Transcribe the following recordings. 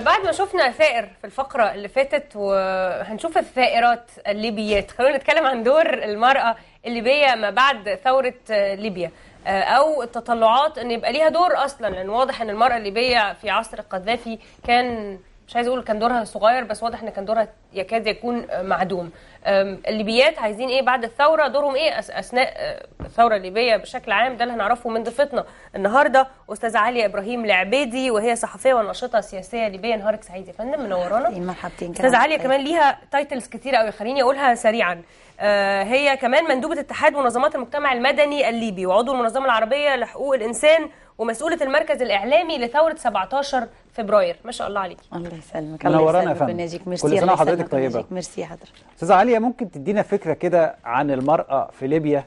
بعد ما شفنا ثائر في الفقره اللي فاتت وهنشوف الثائرات الليبيات خلونا نتكلم عن دور المراه الليبيه ما بعد ثوره آه، ليبيا آه، او التطلعات ان يبقى ليها دور اصلا لان واضح ان المراه الليبيه في عصر القذافي كان مش عايز اقول كان دورها صغير بس واضح ان كان دورها يكاد يكون معدوم الليبيات عايزين ايه بعد الثوره دورهم ايه اثناء أه، الثوره الليبيه بشكل عام ده اللي هنعرفه من ضيفتنا النهارده استاذ علي ابراهيم العبيدي وهي صحفيه وناشطه سياسيه ليبيه نهارك سعيد يا فندم منورانا مرحبتين استاذ علي كمان ليها تايتلز كتير قوي خليني اقولها سريعا أه، هي كمان مندوبه اتحاد منظمات المجتمع المدني الليبي وعضو المنظمه العربيه لحقوق الانسان ومسؤولة المركز الإعلامي لثورة 17 فبراير ما شاء الله عليكي الله يسلمك الله يسلمك فندم ميرسي كل سنه وحضرتك طيبه ميرسي حضرتك استاذه عليا ممكن تدينا فكره كده عن المراه في ليبيا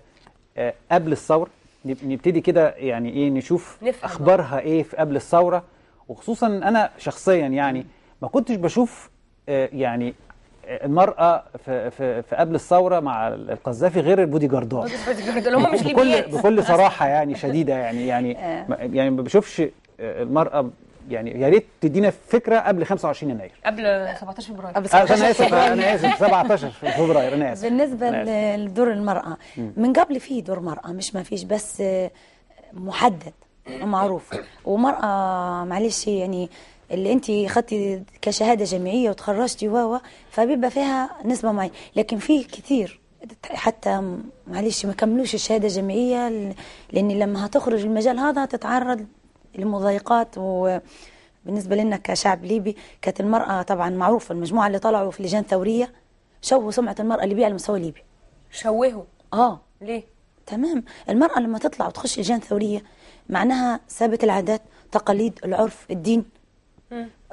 آه، قبل الثوره نبتدي كده يعني ايه نشوف نفهم. اخبارها ايه في قبل الثوره وخصوصا انا شخصيا يعني ما كنتش بشوف آه، يعني آه، المرأة في, في, في قبل الثورة مع القذافي غير البودي جاردات بكل بكل صراحة يعني شديدة يعني يعني يعني ما بشوفش المرأة يعني يا ريت تدينا فكره قبل 25 يناير قبل 17 فبراير قبل 17 آه، آه، انا اسف انا اسف 17 فبراير انا اسف بالنسبه أنا آسف. لدور المراه من قبل في دور مراه مش ما فيش بس آه، محدد ومعروف ومراه معلش يعني اللي انت خدتي كشهاده جامعيه وتخرجتي واوا فبيبقى فيها نسبه معينه لكن في كثير حتى معلش ما كملوش الشهاده الجامعيه لان لما هتخرج المجال هذا هتتعرض المضايقات وبالنسبه لنا كشعب ليبي كانت المراه طبعا معروفه المجموعه اللي طلعوا في لجان ثوريه شوهوا سمعه المراه الليبيه على المستوى الليبي شوهوا اه ليه تمام المراه لما تطلع وتخش لجان ثوريه معناها سابت العادات تقاليد العرف الدين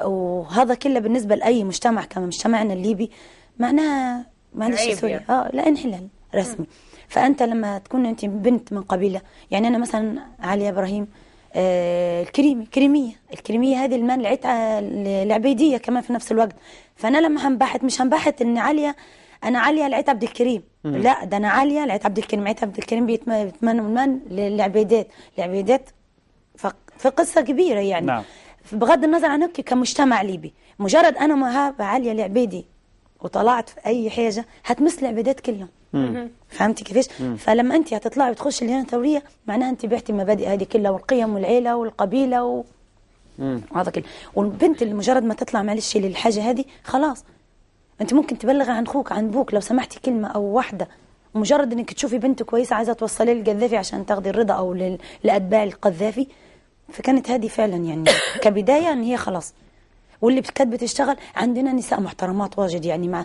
وهذا كله بالنسبه لاي مجتمع كما مجتمعنا الليبي معناها معلش سوري يعني. اه لا انحلال رسمي م. فانت لما تكون انت بنت من قبيله يعني انا مثلا علي ابراهيم آه، الكريمي كريميه الكريميه هذه المان لعيتها العبيديه آه، كمان في نفس الوقت فانا لما هنبحث مش هنبحث ان عليا انا عليا لعيت عبد الكريم مم. لا ده انا عليا لعيت عبد الكريم عيت عبد الكريم بيتمنى من للعبيدات العبيدات في قصه كبيره يعني نعم. بغض النظر عن كمجتمع ليبي مجرد انا مهابه عليا لعبيدي وطلعت في اي حاجه هتمس العبادات كل يوم فهمتي كيفاش فلما انت هتطلعي وتخشي الهنا ثوريه معناها انت بعتي المبادئ هذه كلها والقيم والعيله والقبيله و... هذا كله والبنت اللي مجرد ما تطلع معلش للحاجه هذه خلاص انت ممكن تبلغ عن خوك عن بوك لو سمحتي كلمه او واحده مجرد انك تشوفي بنت كويسه عايزه توصلي للقذافي عشان تاخذي الرضا او لاتباع القذافي فكانت هذه فعلا يعني كبدايه ان هي خلاص واللي كانت بتشتغل عندنا نساء محترمات واجد يعني مع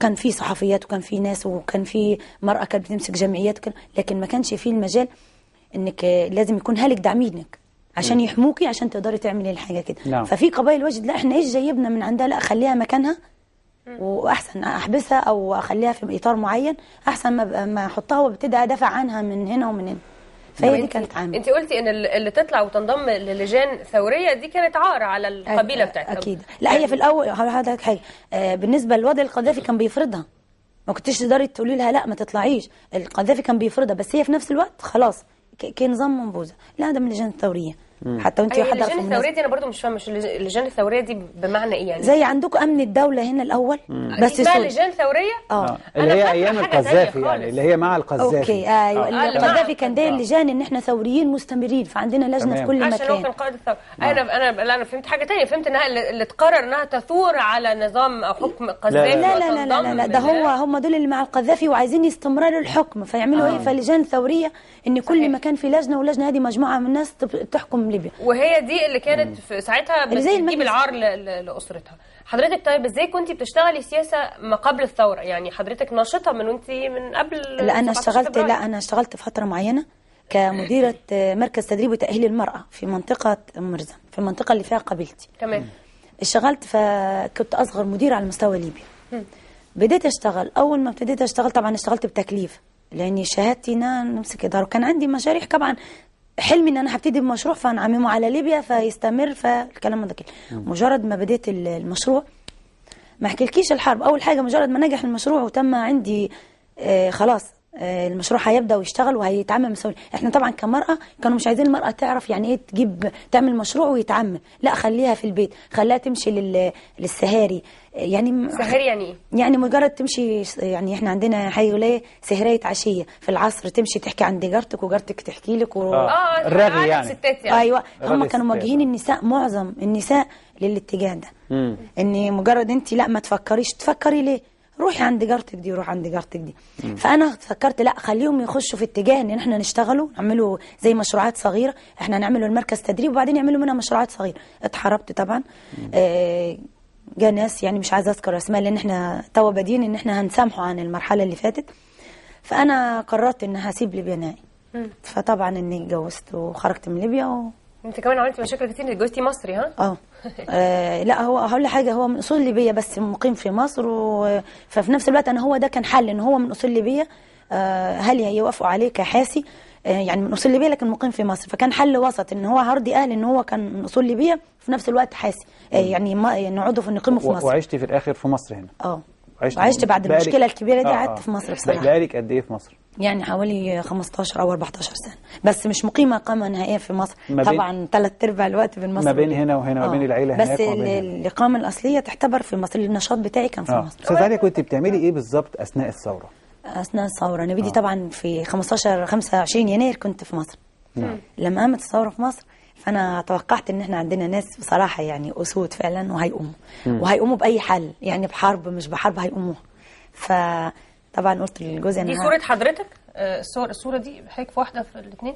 كان في صحفيات وكان في ناس وكان في مرأة كانت بتمسك جمعيات وكان لكن ما كانش في المجال انك لازم يكون هالك داعمينك عشان يحموكي عشان تقدري تعملي الحاجه كده نعم. ففي قبائل وجد لا احنا ايش جايبنا من عندها لا خليها مكانها واحسن احبسها او اخليها في اطار معين احسن ما ما احطها وابتدي ادافع عنها من هنا ومن هنا فهي دي كانت عامه انت قلتي ان اللي تطلع وتنضم للجان ثوريه دي كانت عار على القبيله بتاعتها اكيد لا هي في الاول هقول حاجه بالنسبه للوضع القذافي كان بيفرضها ما كنتش تقدري تقولي لها لا ما تطلعيش القذافي كان بيفرضها بس هي في نفس الوقت خلاص كنظام منبوذه لا ده من اللجان الثوريه حتى وانت أيوة اللجان الثوريه دي انا برضو مش فاهمه مش اللجان الثوريه دي بمعنى ايه يعني زي عندكم امن الدوله هنا الاول مم. بس بقى لجان ثوريه اه, آه. اللي هي ايام القذافي يعني اللي هي مع القذافي اوكي آه، ايوه آه. آه، القذافي كان ده اللجان ان احنا ثوريين مستمرين فعندنا لجنه في كل مكان عشان هو كان قائد الثوره انا انا لا انا فهمت حاجه ثانيه فهمت انها اللي اتقرر انها تثور على نظام حكم القذافي لا لا لا لا, لا, ده هو هم دول اللي مع القذافي وعايزين استمرار الحكم فيعملوا ايه فلجان ثوريه ان كل مكان في لجنه واللجنة هذه مجموعه من الناس تحكم ليبيا وهي دي اللي كانت في ساعتها بتجيب العار لاسرتها حضرتك طيب ازاي كنت بتشتغلي سياسه ما قبل الثوره يعني حضرتك ناشطه من وانت من قبل لا انا اشتغلت لا انا اشتغلت فتره معينه كمديره مركز تدريب وتاهيل المراه في منطقه مرزم في المنطقه اللي فيها قبيلتي تمام اشتغلت فكنت اصغر مديره على مستوى ليبيا بديت اشتغل اول ما ابتديت اشتغل طبعا اشتغلت بتكليف لاني شهادتي انا نمسك اداره وكان عندي مشاريع طبعا حلمي ان انا هبتدي بمشروع فهنعممه على ليبيا فيستمر فالكلام ده كده مجرد ما بديت المشروع ما احكيلكيش الحرب اول حاجه مجرد ما نجح المشروع وتم عندي آه، خلاص آه، المشروع هيبدا ويشتغل وهيتعمم مسؤول احنا طبعا كمراه كانوا مش عايزين المراه تعرف يعني ايه تجيب تعمل مشروع ويتعمم لا خليها في البيت خليها تمشي لل... للسهاري آه، يعني سهاري يعني ايه يعني مجرد تمشي يعني احنا عندنا حي ولايه سهريه عشيه في العصر تمشي تحكي عند جارتك وجارتك تحكي لك و... اه, آه، الرغي يعني ستات يعني ايوه هم كانوا موجهين النساء معظم النساء للاتجاه ده مم. ان مجرد انت لا ما تفكريش تفكري ليه روحي عند جارتك دي روح عند جارتك دي فانا فكرت لا خليهم يخشوا في اتجاه ان احنا نشتغلوا نعملوا زي مشروعات صغيره احنا نعملوا المركز تدريب وبعدين يعملوا منها مشروعات صغيره اتحربت طبعا آه جا ناس يعني مش عايزه اذكر اسماء لان احنا توا بادين ان احنا هنسامحوا عن المرحله اللي فاتت فانا قررت ان هسيب ليبيا نهائي فطبعا اني اتجوزت وخرجت من ليبيا و... انت كمان عملت مشاكل كتير انت اتجوزتي مصري ها؟ آه. اه لا هو هقول حاجه هو من اصول ليبيه بس مقيم في مصر و... ففي نفس الوقت انا هو ده كان حل ان هو من اصول ليبيه آه، هل هيوافقوا عليه كحاسي آه، يعني من اصول ليبيه لكن مقيم في مصر فكان حل وسط ان هو هرضي اهلي ان هو كان من اصول ليبيه في نفس الوقت حاسي يعني ما نقعدوا يعني في نقيمه في مصر وعشتي في الاخر في مصر هنا اه عشت, عشت بعد المشكله الكبيره دي قعدت آه آه. في مصر بصراحه بقالك قد ايه في مصر؟ يعني حوالي 15 او 14 سنه بس مش مقيمه اقامه نهائيه في مصر طبعا ثلاث ارباع الوقت بالمصري ما بين هنا وهنا آه. ما بين العيله هناك بس الاقامه الاصليه تعتبر في مصر النشاط بتاعي كان في آه. مصر استاذ عليا كنت بتعملي ايه بالظبط اثناء الثوره اثناء الثوره انا بدي آه. طبعا في 15 25 يناير كنت في مصر نعم. لما قامت الثوره في مصر فانا توقعت ان احنا عندنا ناس بصراحه يعني اسود فعلا وهيقوموا وهيقوموا باي حل يعني بحرب مش بحرب هيقوموها فطبعا قلت لجوزي انا دي صوره حضرتك الصور آه، الصوره دي حضرتك في واحده في الاثنين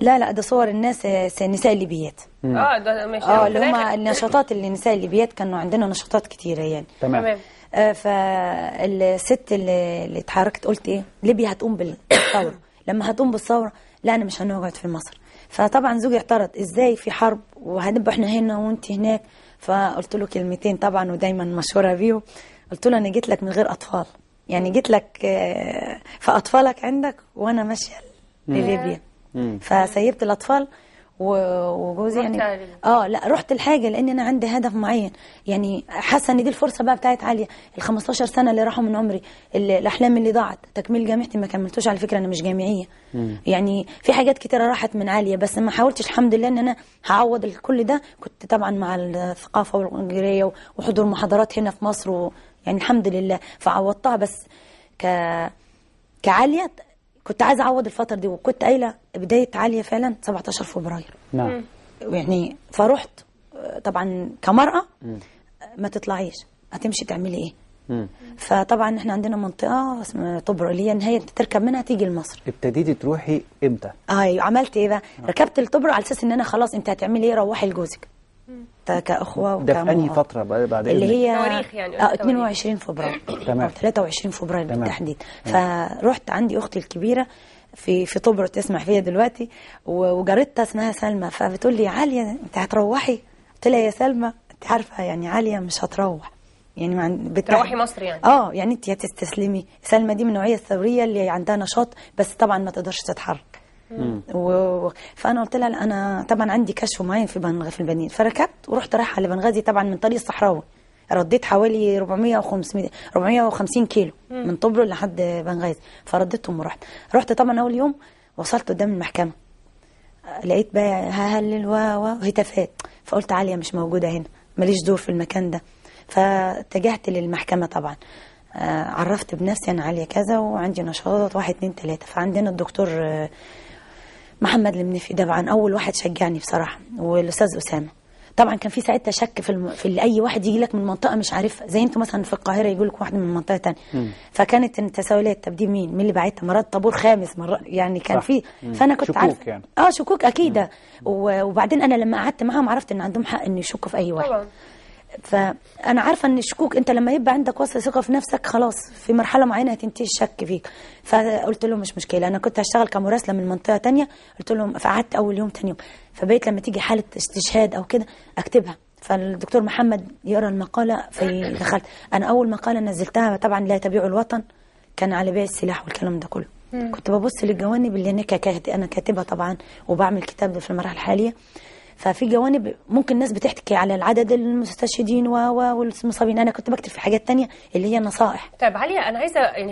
لا لا ده صور الناس النساء آه، الليبيات اه ده ماشي اه اللي هم النشاطات اللي النساء الليبيات كانوا عندنا نشاطات كتيره يعني تمام آه فالست اللي, اللي اتحركت قلت ايه ليبيا هتقوم بالثوره لما هتقوم بالثوره لا انا مش هنقعد في مصر فطبعا زوجي اعترض ازاي في حرب وهنبقى احنا هنا وانت هناك فقلت له كلمتين طبعا ودايما مشهوره بيهم قلت له انا جيت لك من غير اطفال يعني جيت لك آه، فاطفالك عندك وانا ماشيه لليبيا فسيبت الاطفال وجوزي يعني, يعني اه لا رحت الحاجه لان انا عندي هدف معين يعني حاسه ان دي الفرصه بقى بتاعت عاليه ال 15 سنه اللي راحوا من عمري الاحلام اللي ضاعت تكميل جامعتي ما كملتوش على فكره انا مش جامعيه مم. يعني في حاجات كتيره راحت من عاليه بس ما حاولتش الحمد لله ان انا هعوض كل ده كنت طبعا مع الثقافه والانجليزيه وحضور محاضرات هنا في مصر ويعني الحمد لله فعوضتها بس ك كعاليه كنت عايزه اعوض الفتره دي وكنت قايله بدايه عاليه فعلا 17 فبراير نعم يعني فرحت طبعا كمراه ما تطلعيش هتمشي تعملي ايه فطبعا احنا عندنا منطقه اسمها طبر اللي هي ان هي تركب منها تيجي لمصر ابتديتي تروحي امتى؟ ايوه عملت ايه بقى؟ نعم. ركبت الطبر على اساس ان انا خلاص انت هتعملي ايه روحي لجوزك حتى كأخوة وكمرأة ده في أنهي فترة بعد اللي هي تواريخ يعني آه 22 فبراير تمام أو 23 فبراير بالتحديد فرحت عندي أختي الكبيرة في في طبرة تسمع فيها دلوقتي وجارتها اسمها سلمى فبتقول لي عالية أنت هتروحي قلت لها يا سلمى أنت عارفة يعني عالية مش هتروح يعني مع مصر يعني اه يعني انت هتستسلمي سلمى دي من النوعيه الثوريه اللي عندها نشاط بس طبعا ما تقدرش تتحرك و... فانا قلت لها انا طبعا عندي كشف معين في بنغ... في البنين فركبت ورحت رايحه لبنغازي طبعا من طريق الصحراوي رديت حوالي 400 و 500 450 كيلو من طبرق لحد بنغازي فرديتهم ورحت رحت طبعا اول يوم وصلت قدام المحكمه لقيت بقى ههلل و وهتافات فقلت عاليه مش موجوده هنا ماليش دور في المكان ده فاتجهت للمحكمه طبعا آه، عرفت بنفسي يعني انا عاليه كذا وعندي نشاطات واحد اثنين ثلاثه فعندنا الدكتور آه، محمد المنفي طبعا اول واحد شجعني بصراحه والاستاذ اسامه طبعا كان في ساعتها شك في الم... في اي واحد يجي لك من منطقه مش عارفها زي انتم مثلا في القاهره يقول لك واحد من منطقه ثانيه فكانت التساؤلات طب دي مين؟ مين اللي بعتها؟ مرات طابور خامس مرات يعني كان في فانا كنت عارفه يعني. اه شكوك اكيد و... وبعدين انا لما قعدت معاهم عرفت ان عندهم حق ان يشكوا في اي واحد طبعا. فانا عارفه ان الشكوك انت لما يبقى عندك وصل ثقه في نفسك خلاص في مرحله معينه هتنتهي الشك فيك فقلت له مش مشكله انا كنت هشتغل كمراسله من منطقه تانية قلت لهم فقعدت اول يوم تاني يوم فبقيت لما تيجي حاله استشهاد او كده اكتبها فالدكتور محمد يقرا المقاله فدخلت انا اول مقاله نزلتها طبعا لا تبيع الوطن كان على بيع السلاح والكلام ده كله كنت ببص للجوانب اللي انا انا كاتبه طبعا وبعمل كتاب في المرحله الحاليه ففي جوانب ممكن الناس بتحكي على العدد المستشهدين والمصابين انا كنت بكتب في حاجات تانية اللي هي نصائح طيب عليا انا عايزه يعني